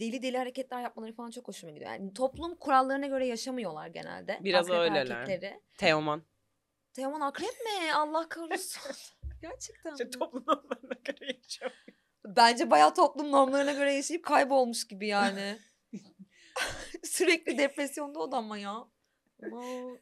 deli deli hareketler yapmaları falan çok hoşuma gidiyor. Yani toplum kurallarına göre yaşamıyorlar genelde. Biraz akrep öyleler. Erkekleri. Teoman. Teoman akrep mi? Allah korusun. Gerçekten. İşte toplum normlarına göre yaşamıyor. Bence bayağı toplum normlarına göre yaşayıp kaybolmuş gibi yani. Sürekli depresyonda o da ama ya. Ama